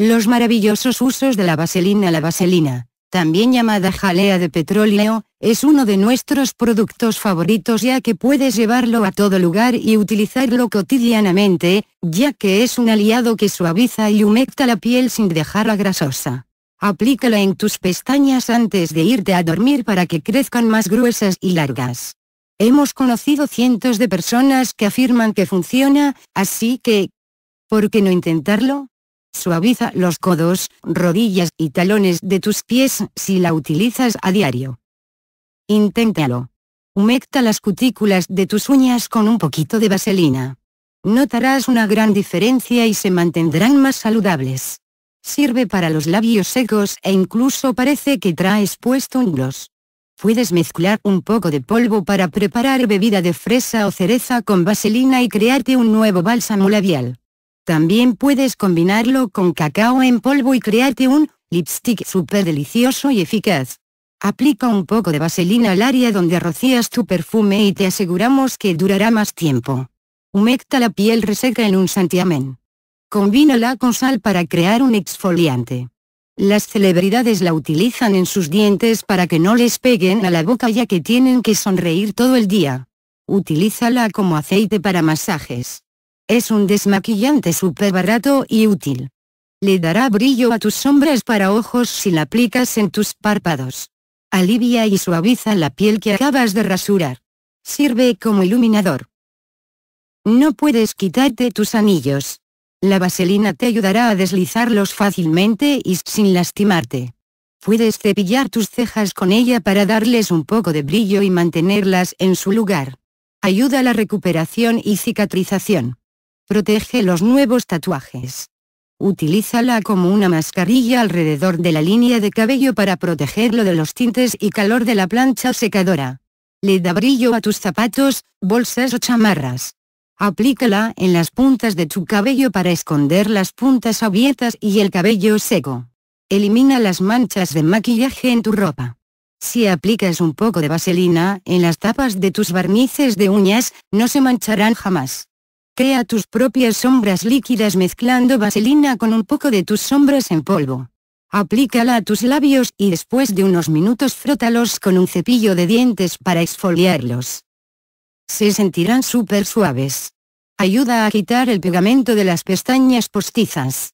Los maravillosos usos de la vaselina La vaselina, también llamada jalea de petróleo, es uno de nuestros productos favoritos ya que puedes llevarlo a todo lugar y utilizarlo cotidianamente, ya que es un aliado que suaviza y humecta la piel sin dejarla grasosa. Aplícala en tus pestañas antes de irte a dormir para que crezcan más gruesas y largas. Hemos conocido cientos de personas que afirman que funciona, así que... ¿Por qué no intentarlo? Suaviza los codos, rodillas y talones de tus pies si la utilizas a diario. Inténtalo. Humecta las cutículas de tus uñas con un poquito de vaselina. Notarás una gran diferencia y se mantendrán más saludables. Sirve para los labios secos e incluso parece que traes puesto un Puedes mezclar un poco de polvo para preparar bebida de fresa o cereza con vaselina y crearte un nuevo bálsamo labial. También puedes combinarlo con cacao en polvo y crearte un lipstick súper delicioso y eficaz. Aplica un poco de vaselina al área donde rocías tu perfume y te aseguramos que durará más tiempo. Humecta la piel reseca en un santiamén. Combínala con sal para crear un exfoliante. Las celebridades la utilizan en sus dientes para que no les peguen a la boca ya que tienen que sonreír todo el día. Utilízala como aceite para masajes. Es un desmaquillante súper barato y útil. Le dará brillo a tus sombras para ojos si la aplicas en tus párpados. Alivia y suaviza la piel que acabas de rasurar. Sirve como iluminador. No puedes quitarte tus anillos. La vaselina te ayudará a deslizarlos fácilmente y sin lastimarte. Puedes cepillar tus cejas con ella para darles un poco de brillo y mantenerlas en su lugar. Ayuda a la recuperación y cicatrización. Protege los nuevos tatuajes. Utilízala como una mascarilla alrededor de la línea de cabello para protegerlo de los tintes y calor de la plancha secadora. Le da brillo a tus zapatos, bolsas o chamarras. Aplícala en las puntas de tu cabello para esconder las puntas abiertas y el cabello seco. Elimina las manchas de maquillaje en tu ropa. Si aplicas un poco de vaselina en las tapas de tus barnices de uñas, no se mancharán jamás. Crea tus propias sombras líquidas mezclando vaselina con un poco de tus sombras en polvo. Aplícala a tus labios y después de unos minutos frótalos con un cepillo de dientes para exfoliarlos. Se sentirán súper suaves. Ayuda a quitar el pegamento de las pestañas postizas.